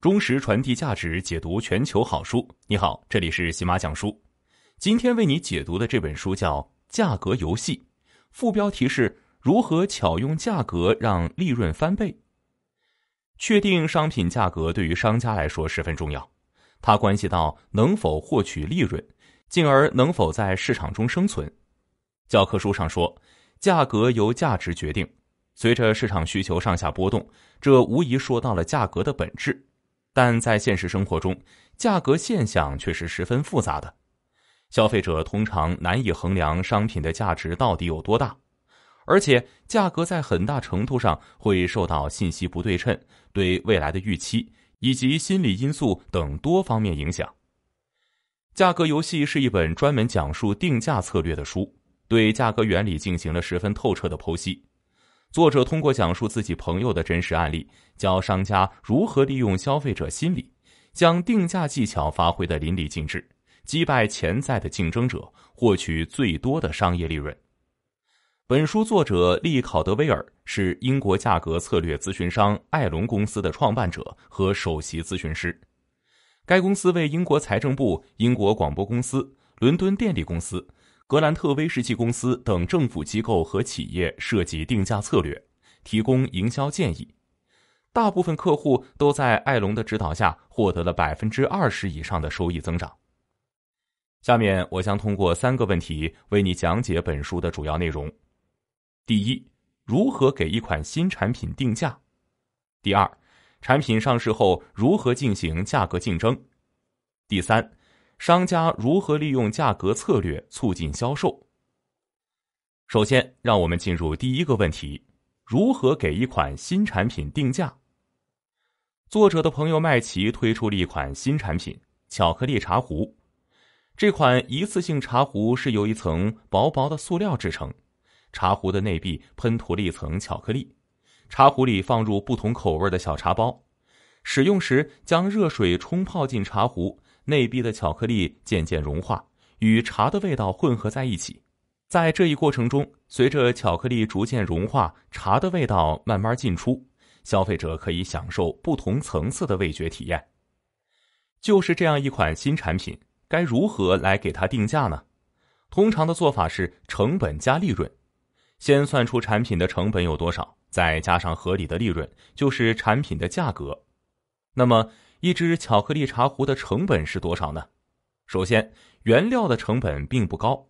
忠实传递价值，解读全球好书。你好，这里是喜马讲书。今天为你解读的这本书叫《价格游戏》，副标题是“如何巧用价格让利润翻倍”。确定商品价格对于商家来说十分重要，它关系到能否获取利润，进而能否在市场中生存。教科书上说，价格由价值决定，随着市场需求上下波动，这无疑说到了价格的本质。但在现实生活中，价格现象却是十分复杂的。消费者通常难以衡量商品的价值到底有多大，而且价格在很大程度上会受到信息不对称、对未来的预期以及心理因素等多方面影响。《价格游戏》是一本专门讲述定价策略的书，对价格原理进行了十分透彻的剖析。作者通过讲述自己朋友的真实案例，教商家如何利用消费者心理，将定价技巧发挥的淋漓尽致，击败潜在的竞争者，获取最多的商业利润。本书作者利考德威尔是英国价格策略咨询商艾隆公司的创办者和首席咨询师，该公司为英国财政部、英国广播公司、伦敦电力公司。格兰特威士忌公司等政府机构和企业设计定价策略，提供营销建议。大部分客户都在艾隆的指导下获得了百分之二十以上的收益增长。下面我将通过三个问题为你讲解本书的主要内容：第一，如何给一款新产品定价；第二，产品上市后如何进行价格竞争；第三。商家如何利用价格策略促进销售？首先，让我们进入第一个问题：如何给一款新产品定价？作者的朋友麦奇推出了一款新产品——巧克力茶壶。这款一次性茶壶是由一层薄薄的塑料制成，茶壶的内壁喷涂了一层巧克力。茶壶里放入不同口味的小茶包，使用时将热水冲泡进茶壶。内壁的巧克力渐渐融化，与茶的味道混合在一起。在这一过程中，随着巧克力逐渐融化，茶的味道慢慢进出，消费者可以享受不同层次的味觉体验。就是这样一款新产品，该如何来给它定价呢？通常的做法是成本加利润，先算出产品的成本有多少，再加上合理的利润，就是产品的价格。那么，一只巧克力茶壶的成本是多少呢？首先，原料的成本并不高，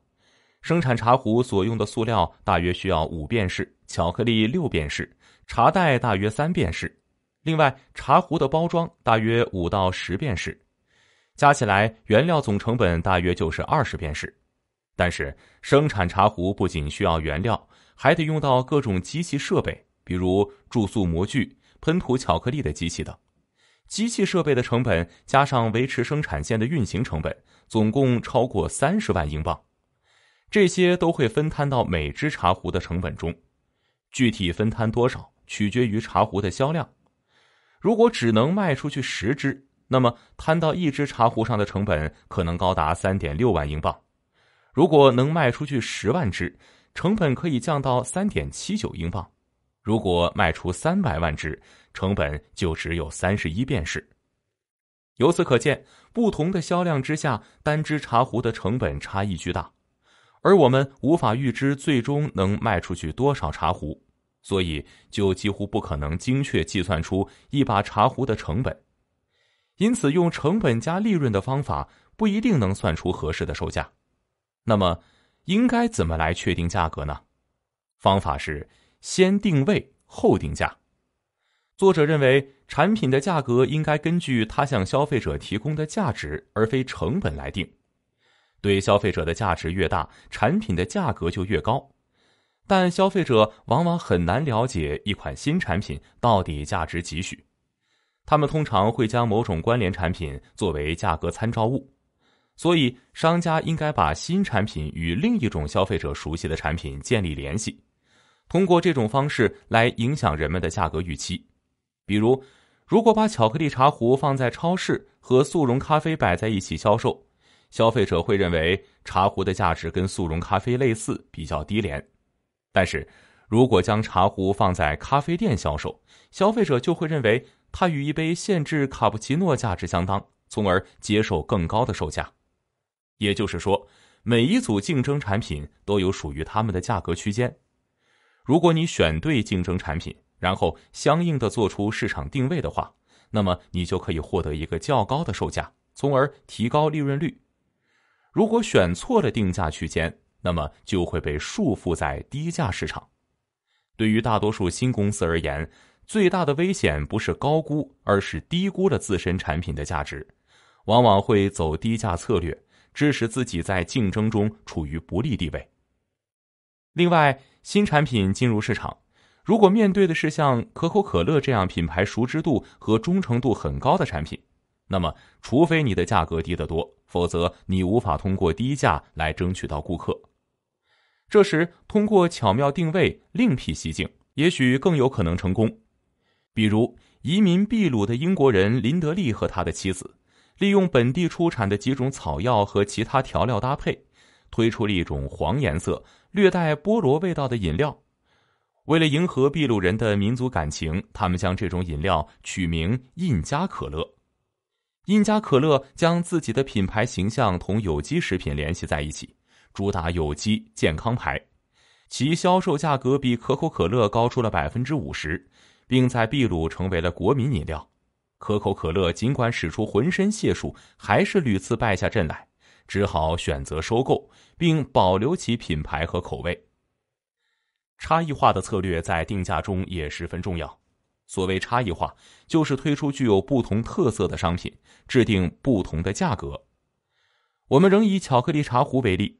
生产茶壶所用的塑料大约需要五便士，巧克力六便士，茶袋大约三便士，另外茶壶的包装大约五到十便士，加起来原料总成本大约就是二十便士。但是生产茶壶不仅需要原料，还得用到各种机器设备，比如注塑模具、喷涂巧克力的机器等。机器设备的成本加上维持生产线的运行成本，总共超过三十万英镑。这些都会分摊到每只茶壶的成本中。具体分摊多少，取决于茶壶的销量。如果只能卖出去十只，那么摊到一只茶壶上的成本可能高达三点六万英镑。如果能卖出去十万只，成本可以降到三点七九英镑。如果卖出三百万只，成本就只有三十一便士。由此可见，不同的销量之下，单只茶壶的成本差异巨大。而我们无法预知最终能卖出去多少茶壶，所以就几乎不可能精确计算出一把茶壶的成本。因此，用成本加利润的方法不一定能算出合适的售价。那么，应该怎么来确定价格呢？方法是先定位后定价。作者认为，产品的价格应该根据它向消费者提供的价值，而非成本来定。对消费者的价值越大，产品的价格就越高。但消费者往往很难了解一款新产品到底价值几许，他们通常会将某种关联产品作为价格参照物。所以，商家应该把新产品与另一种消费者熟悉的产品建立联系，通过这种方式来影响人们的价格预期。比如，如果把巧克力茶壶放在超市和速溶咖啡摆在一起销售，消费者会认为茶壶的价值跟速溶咖啡类似，比较低廉；但是，如果将茶壶放在咖啡店销售，消费者就会认为它与一杯限制卡布奇诺价值相当，从而接受更高的售价。也就是说，每一组竞争产品都有属于他们的价格区间。如果你选对竞争产品。然后相应的做出市场定位的话，那么你就可以获得一个较高的售价，从而提高利润率。如果选错了定价区间，那么就会被束缚在低价市场。对于大多数新公司而言，最大的危险不是高估，而是低估了自身产品的价值，往往会走低价策略，致使自己在竞争中处于不利地位。另外，新产品进入市场。如果面对的是像可口可乐这样品牌熟知度和忠诚度很高的产品，那么除非你的价格低得多，否则你无法通过低价来争取到顾客。这时，通过巧妙定位、另辟蹊径，也许更有可能成功。比如，移民秘鲁的英国人林德利和他的妻子，利用本地出产的几种草药和其他调料搭配，推出了一种黄颜色、略带菠萝味道的饮料。为了迎合秘鲁人的民族感情，他们将这种饮料取名“印加可乐”。印加可乐将自己的品牌形象同有机食品联系在一起，主打有机健康牌，其销售价格比可口可乐高出了百分之五十，并在秘鲁成为了国民饮料。可口可乐尽管使出浑身解数，还是屡次败下阵来，只好选择收购并保留其品牌和口味。差异化的策略在定价中也十分重要。所谓差异化，就是推出具有不同特色的商品，制定不同的价格。我们仍以巧克力茶壶为例，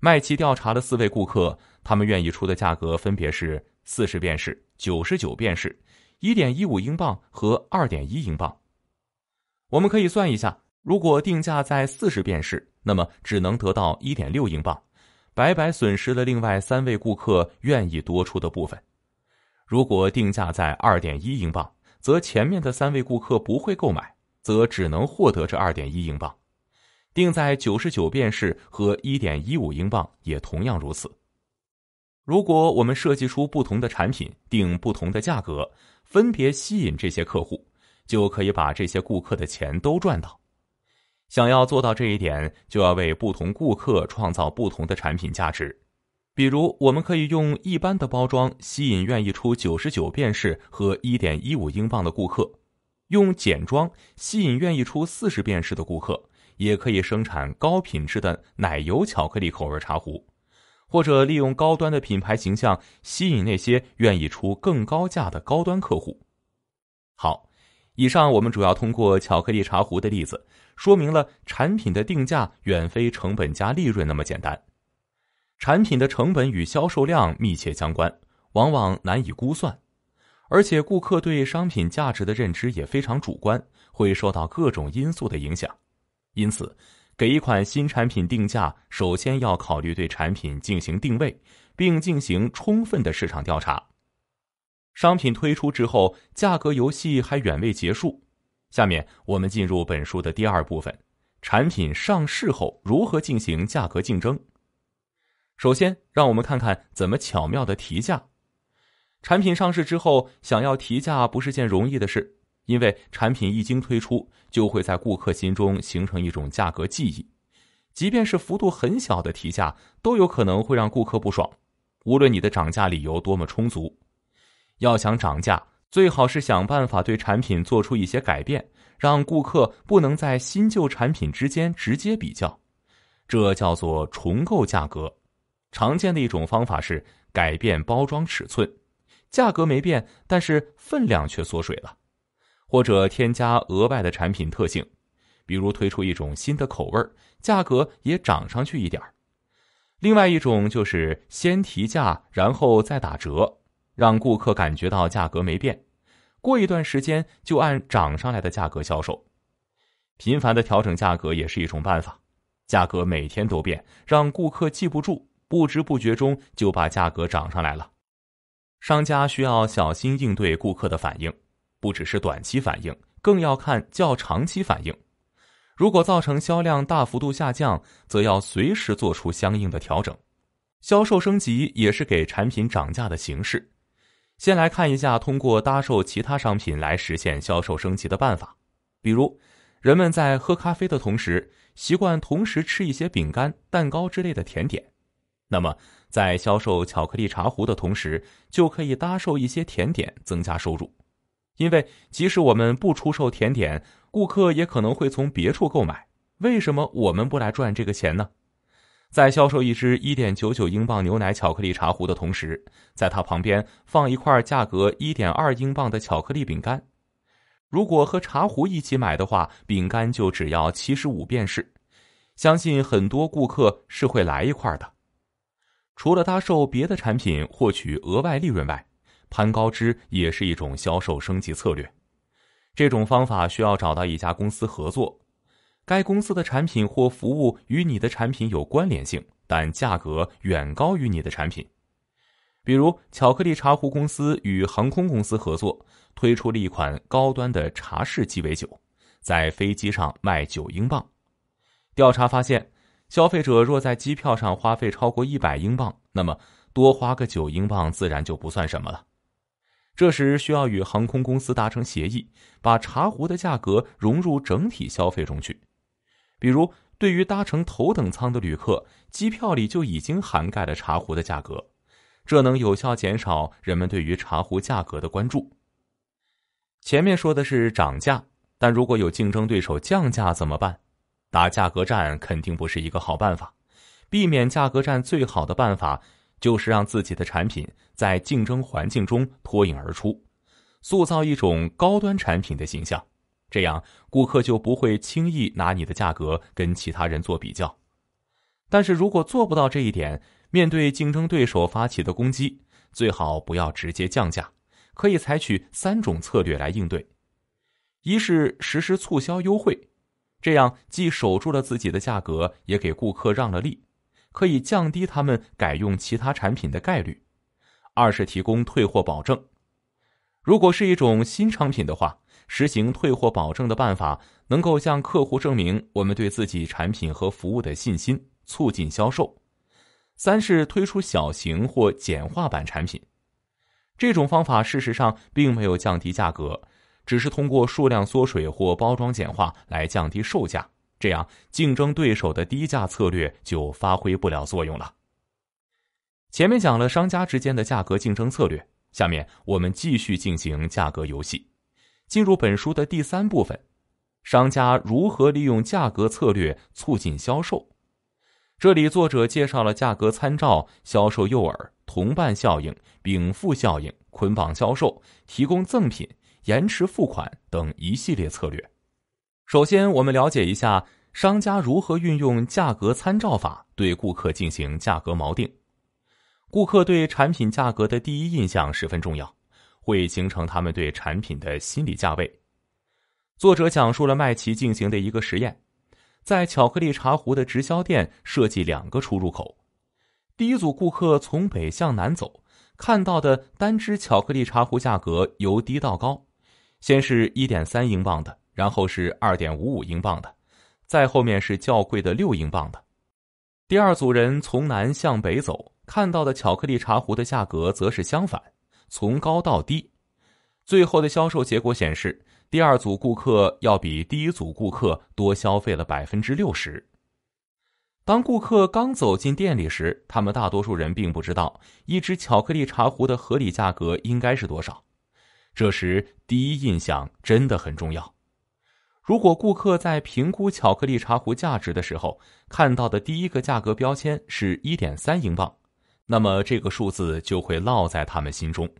麦奇调查的四位顾客，他们愿意出的价格分别是四十便士、九十九便士、一点一五英镑和二点一英镑。我们可以算一下，如果定价在四十便士，那么只能得到一点六英镑。白白损失了另外三位顾客愿意多出的部分。如果定价在二点一英镑，则前面的三位顾客不会购买，则只能获得这二点一英镑。定在九十九便士和一点一五英镑也同样如此。如果我们设计出不同的产品，定不同的价格，分别吸引这些客户，就可以把这些顾客的钱都赚到。想要做到这一点，就要为不同顾客创造不同的产品价值。比如，我们可以用一般的包装吸引愿意出九十九便士和一点一五英镑的顾客；用简装吸引愿意出四十便士的顾客；也可以生产高品质的奶油巧克力口味茶壶，或者利用高端的品牌形象吸引那些愿意出更高价的高端客户。好，以上我们主要通过巧克力茶壶的例子。说明了产品的定价远非成本加利润那么简单。产品的成本与销售量密切相关，往往难以估算，而且顾客对商品价值的认知也非常主观，会受到各种因素的影响。因此，给一款新产品定价，首先要考虑对产品进行定位，并进行充分的市场调查。商品推出之后，价格游戏还远未结束。下面我们进入本书的第二部分，产品上市后如何进行价格竞争？首先，让我们看看怎么巧妙的提价。产品上市之后，想要提价不是件容易的事，因为产品一经推出，就会在顾客心中形成一种价格记忆，即便是幅度很小的提价，都有可能会让顾客不爽。无论你的涨价理由多么充足，要想涨价。最好是想办法对产品做出一些改变，让顾客不能在新旧产品之间直接比较，这叫做重构价格。常见的一种方法是改变包装尺寸，价格没变，但是分量却缩水了；或者添加额外的产品特性，比如推出一种新的口味，价格也涨上去一点儿。另外一种就是先提价，然后再打折，让顾客感觉到价格没变。过一段时间就按涨上来的价格销售，频繁的调整价格也是一种办法。价格每天都变，让顾客记不住，不知不觉中就把价格涨上来了。商家需要小心应对顾客的反应，不只是短期反应，更要看较长期反应。如果造成销量大幅度下降，则要随时做出相应的调整。销售升级也是给产品涨价的形式。先来看一下，通过搭售其他商品来实现销售升级的办法。比如，人们在喝咖啡的同时，习惯同时吃一些饼干、蛋糕之类的甜点。那么，在销售巧克力茶壶的同时，就可以搭售一些甜点，增加收入。因为即使我们不出售甜点，顾客也可能会从别处购买。为什么我们不来赚这个钱呢？在销售一只1.99英镑牛奶巧克力茶壶的同时，在它旁边放一块价格1.2英镑的巧克力饼干，如果和茶壶一起买的话，饼干就只要75便是。相信很多顾客是会来一块的。除了搭售别的产品获取额外利润外，攀高枝也是一种销售升级策略。这种方法需要找到一家公司合作。该公司的产品或服务与你的产品有关联性，但价格远高于你的产品。比如，巧克力茶壶公司与航空公司合作，推出了一款高端的茶式鸡尾酒，在飞机上卖九英镑。调查发现，消费者若在机票上花费超过一百英镑，那么多花个九英镑自然就不算什么了。这时需要与航空公司达成协议，把茶壶的价格融入整体消费中去。比如，对于搭乘头等舱的旅客，机票里就已经涵盖了茶壶的价格，这能有效减少人们对于茶壶价格的关注。前面说的是涨价，但如果有竞争对手降价怎么办？打价格战肯定不是一个好办法。避免价格战最好的办法就是让自己的产品在竞争环境中脱颖而出，塑造一种高端产品的形象。这样，顾客就不会轻易拿你的价格跟其他人做比较。但是如果做不到这一点，面对竞争对手发起的攻击，最好不要直接降价，可以采取三种策略来应对：一是实施促销优惠，这样既守住了自己的价格，也给顾客让了利，可以降低他们改用其他产品的概率；二是提供退货保证，如果是一种新产品的话。实行退货保证的办法，能够向客户证明我们对自己产品和服务的信心，促进销售。三是推出小型或简化版产品，这种方法事实上并没有降低价格，只是通过数量缩水或包装简化来降低售价，这样竞争对手的低价策略就发挥不了作用了。前面讲了商家之间的价格竞争策略，下面我们继续进行价格游戏。进入本书的第三部分，商家如何利用价格策略促进销售？这里作者介绍了价格参照、销售诱饵、同伴效应、禀赋效应、捆绑销售、提供赠品、延迟付款等一系列策略。首先，我们了解一下商家如何运用价格参照法对顾客进行价格锚定。顾客对产品价格的第一印象十分重要。会形成他们对产品的心理价位。作者讲述了麦奇进行的一个实验，在巧克力茶壶的直销店设计两个出入口。第一组顾客从北向南走，看到的单只巧克力茶壶价格由低到高，先是一点三英镑的，然后是二点五五英镑的，再后面是较贵的六英镑的。第二组人从南向北走，看到的巧克力茶壶的价格则是相反。从高到低，最后的销售结果显示，第二组顾客要比第一组顾客多消费了百分之六十。当顾客刚走进店里时，他们大多数人并不知道一只巧克力茶壶的合理价格应该是多少。这时，第一印象真的很重要。如果顾客在评估巧克力茶壶价值的时候，看到的第一个价格标签是一点三英镑，那么这个数字就会烙在他们心中。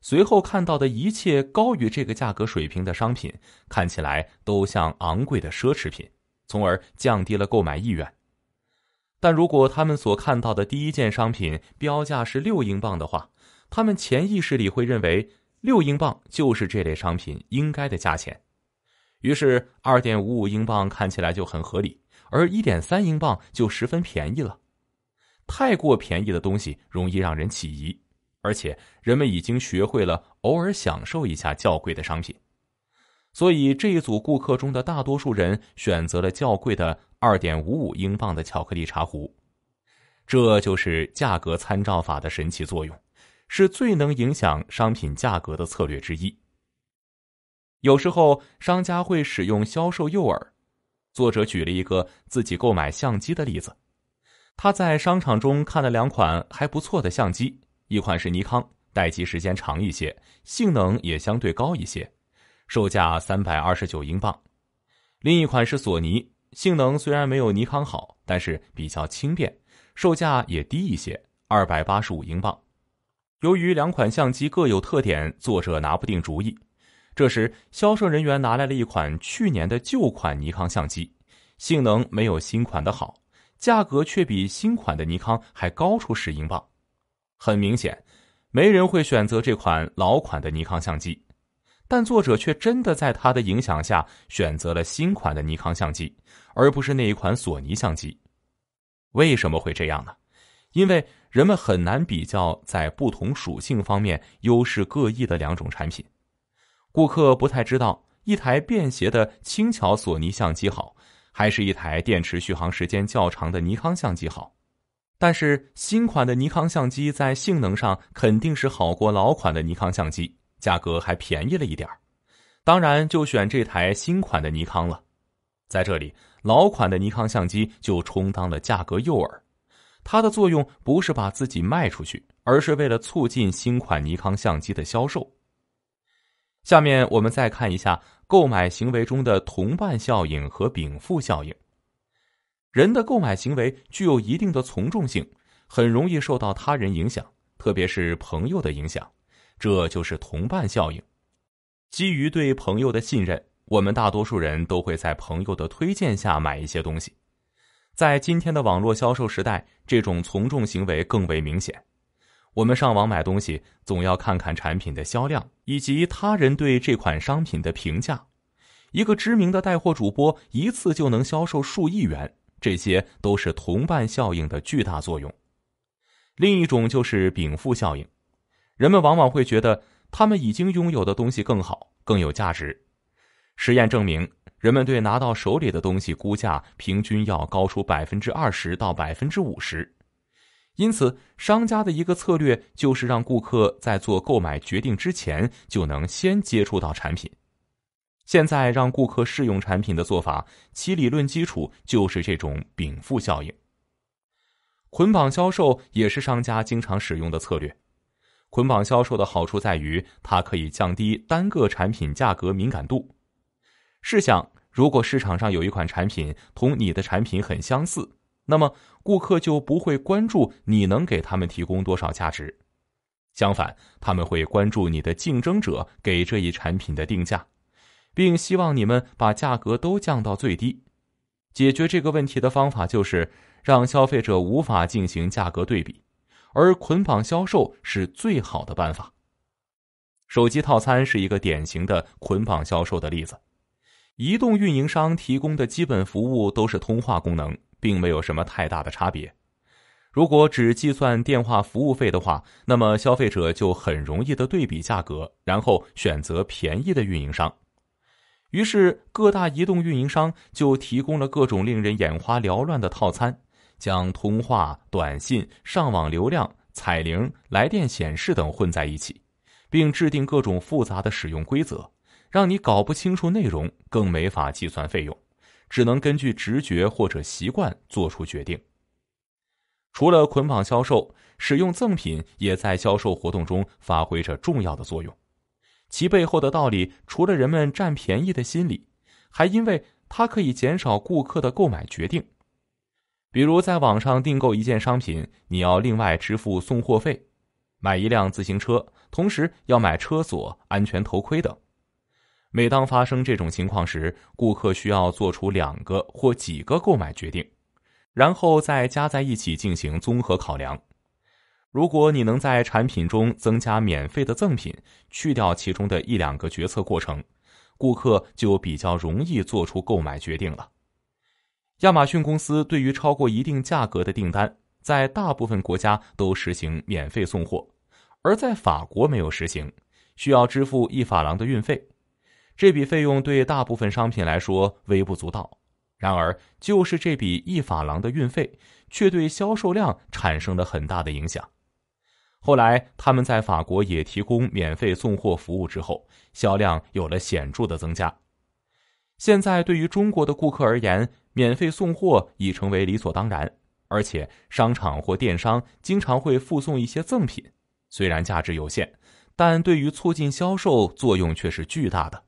随后看到的一切高于这个价格水平的商品，看起来都像昂贵的奢侈品，从而降低了购买意愿。但如果他们所看到的第一件商品标价是六英镑的话，他们潜意识里会认为六英镑就是这类商品应该的价钱，于是二点五五英镑看起来就很合理，而一点三英镑就十分便宜了。太过便宜的东西容易让人起疑。而且人们已经学会了偶尔享受一下较贵的商品，所以这一组顾客中的大多数人选择了较贵的二点五五英镑的巧克力茶壶。这就是价格参照法的神奇作用，是最能影响商品价格的策略之一。有时候商家会使用销售诱饵。作者举了一个自己购买相机的例子，他在商场中看了两款还不错的相机。一款是尼康，待机时间长一些，性能也相对高一些，售价三百二十九英镑；另一款是索尼，性能虽然没有尼康好，但是比较轻便，售价也低一些，二百八十五英镑。由于两款相机各有特点，作者拿不定主意。这时，销售人员拿来了一款去年的旧款尼康相机，性能没有新款的好，价格却比新款的尼康还高出十英镑。很明显，没人会选择这款老款的尼康相机，但作者却真的在他的影响下选择了新款的尼康相机，而不是那一款索尼相机。为什么会这样呢？因为人们很难比较在不同属性方面优势各异的两种产品。顾客不太知道一台便携的轻巧索尼相机好，还是一台电池续航时间较长的尼康相机好。但是新款的尼康相机在性能上肯定是好过老款的尼康相机，价格还便宜了一点儿。当然就选这台新款的尼康了。在这里，老款的尼康相机就充当了价格诱饵，它的作用不是把自己卖出去，而是为了促进新款尼康相机的销售。下面我们再看一下购买行为中的同伴效应和禀赋效应。人的购买行为具有一定的从众性，很容易受到他人影响，特别是朋友的影响，这就是同伴效应。基于对朋友的信任，我们大多数人都会在朋友的推荐下买一些东西。在今天的网络销售时代，这种从众行为更为明显。我们上网买东西，总要看看产品的销量以及他人对这款商品的评价。一个知名的带货主播一次就能销售数亿元。这些都是同伴效应的巨大作用。另一种就是禀赋效应，人们往往会觉得他们已经拥有的东西更好、更有价值。实验证明，人们对拿到手里的东西估价平均要高出百分之二十到百分之五十。因此，商家的一个策略就是让顾客在做购买决定之前就能先接触到产品。现在让顾客试用产品的做法，其理论基础就是这种禀赋效应。捆绑销售也是商家经常使用的策略。捆绑销售的好处在于，它可以降低单个产品价格敏感度。试想，如果市场上有一款产品同你的产品很相似，那么顾客就不会关注你能给他们提供多少价值，相反，他们会关注你的竞争者给这一产品的定价。并希望你们把价格都降到最低。解决这个问题的方法就是让消费者无法进行价格对比，而捆绑销售是最好的办法。手机套餐是一个典型的捆绑销售的例子。移动运营商提供的基本服务都是通话功能，并没有什么太大的差别。如果只计算电话服务费的话，那么消费者就很容易的对比价格，然后选择便宜的运营商。于是，各大移动运营商就提供了各种令人眼花缭乱的套餐，将通话、短信、上网流量、彩铃、来电显示等混在一起，并制定各种复杂的使用规则，让你搞不清楚内容，更没法计算费用，只能根据直觉或者习惯做出决定。除了捆绑销售，使用赠品也在销售活动中发挥着重要的作用。其背后的道理，除了人们占便宜的心理，还因为它可以减少顾客的购买决定。比如，在网上订购一件商品，你要另外支付送货费；买一辆自行车，同时要买车锁、安全头盔等。每当发生这种情况时，顾客需要做出两个或几个购买决定，然后再加在一起进行综合考量。如果你能在产品中增加免费的赠品，去掉其中的一两个决策过程，顾客就比较容易做出购买决定了。亚马逊公司对于超过一定价格的订单，在大部分国家都实行免费送货，而在法国没有实行，需要支付一法郎的运费。这笔费用对大部分商品来说微不足道，然而就是这笔一法郎的运费，却对销售量产生了很大的影响。后来，他们在法国也提供免费送货服务之后，销量有了显著的增加。现在，对于中国的顾客而言，免费送货已成为理所当然，而且商场或电商经常会附送一些赠品，虽然价值有限，但对于促进销售作用却是巨大的。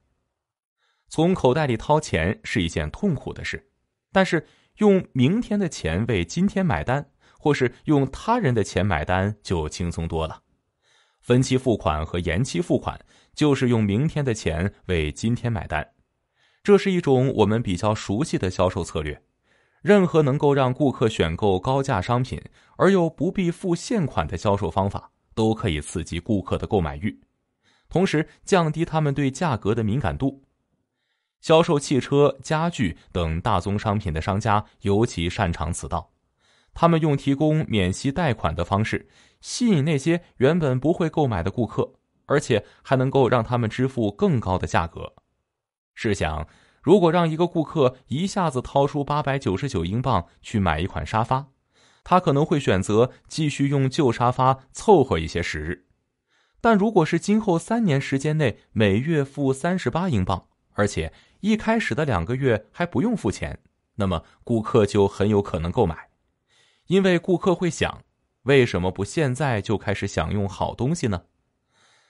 从口袋里掏钱是一件痛苦的事，但是用明天的钱为今天买单。或是用他人的钱买单就轻松多了。分期付款和延期付款就是用明天的钱为今天买单，这是一种我们比较熟悉的销售策略。任何能够让顾客选购高价商品而又不必付现款的销售方法，都可以刺激顾客的购买欲，同时降低他们对价格的敏感度。销售汽车、家具等大宗商品的商家尤其擅长此道。他们用提供免息贷款的方式吸引那些原本不会购买的顾客，而且还能够让他们支付更高的价格。试想，如果让一个顾客一下子掏出八百九十九英镑去买一款沙发，他可能会选择继续用旧沙发凑合一些时日。但如果是今后三年时间内每月付三十八英镑，而且一开始的两个月还不用付钱，那么顾客就很有可能购买。因为顾客会想，为什么不现在就开始享用好东西呢？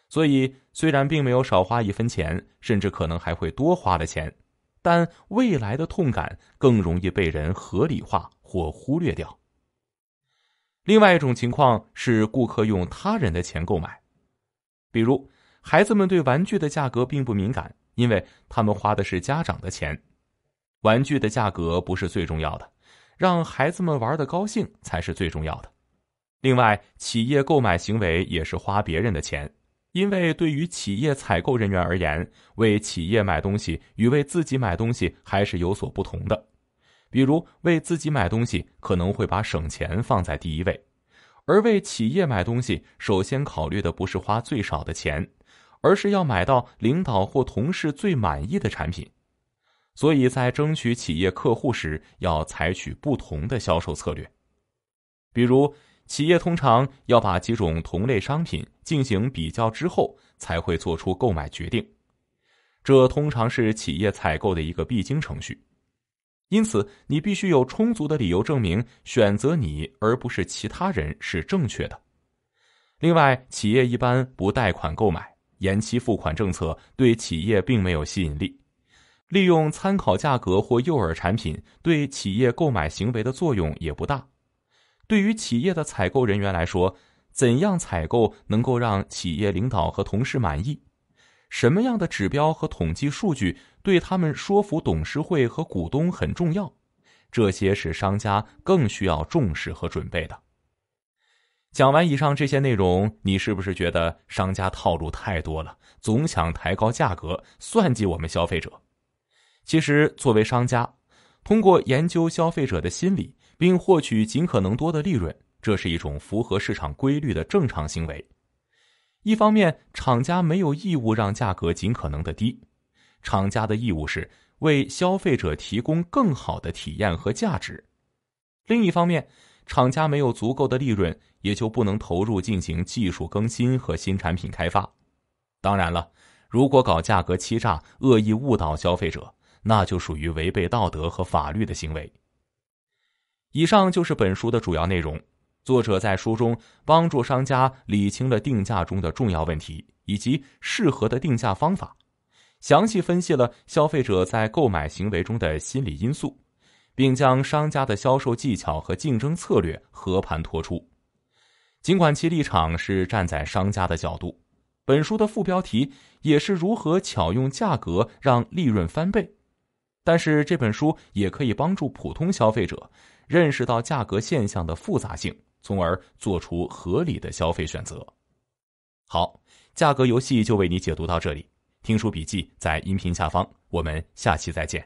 所以，虽然并没有少花一分钱，甚至可能还会多花了钱，但未来的痛感更容易被人合理化或忽略掉。另外一种情况是，顾客用他人的钱购买，比如孩子们对玩具的价格并不敏感，因为他们花的是家长的钱，玩具的价格不是最重要的。让孩子们玩的高兴才是最重要的。另外，企业购买行为也是花别人的钱，因为对于企业采购人员而言，为企业买东西与为自己买东西还是有所不同的。比如，为自己买东西可能会把省钱放在第一位，而为企业买东西，首先考虑的不是花最少的钱，而是要买到领导或同事最满意的产品。所以在争取企业客户时，要采取不同的销售策略。比如，企业通常要把几种同类商品进行比较之后，才会做出购买决定。这通常是企业采购的一个必经程序。因此，你必须有充足的理由证明选择你而不是其他人是正确的。另外，企业一般不贷款购买，延期付款政策对企业并没有吸引力。利用参考价格或诱饵产品对企业购买行为的作用也不大。对于企业的采购人员来说，怎样采购能够让企业领导和同事满意？什么样的指标和统计数据对他们说服董事会和股东很重要？这些是商家更需要重视和准备的。讲完以上这些内容，你是不是觉得商家套路太多了，总想抬高价格，算计我们消费者？其实，作为商家，通过研究消费者的心理，并获取尽可能多的利润，这是一种符合市场规律的正常行为。一方面，厂家没有义务让价格尽可能的低，厂家的义务是为消费者提供更好的体验和价值。另一方面，厂家没有足够的利润，也就不能投入进行技术更新和新产品开发。当然了，如果搞价格欺诈、恶意误导消费者。那就属于违背道德和法律的行为。以上就是本书的主要内容。作者在书中帮助商家理清了定价中的重要问题以及适合的定价方法，详细分析了消费者在购买行为中的心理因素，并将商家的销售技巧和竞争策略和盘托出。尽管其立场是站在商家的角度，本书的副标题也是如何巧用价格让利润翻倍。但是这本书也可以帮助普通消费者认识到价格现象的复杂性，从而做出合理的消费选择。好，价格游戏就为你解读到这里。听书笔记在音频下方，我们下期再见。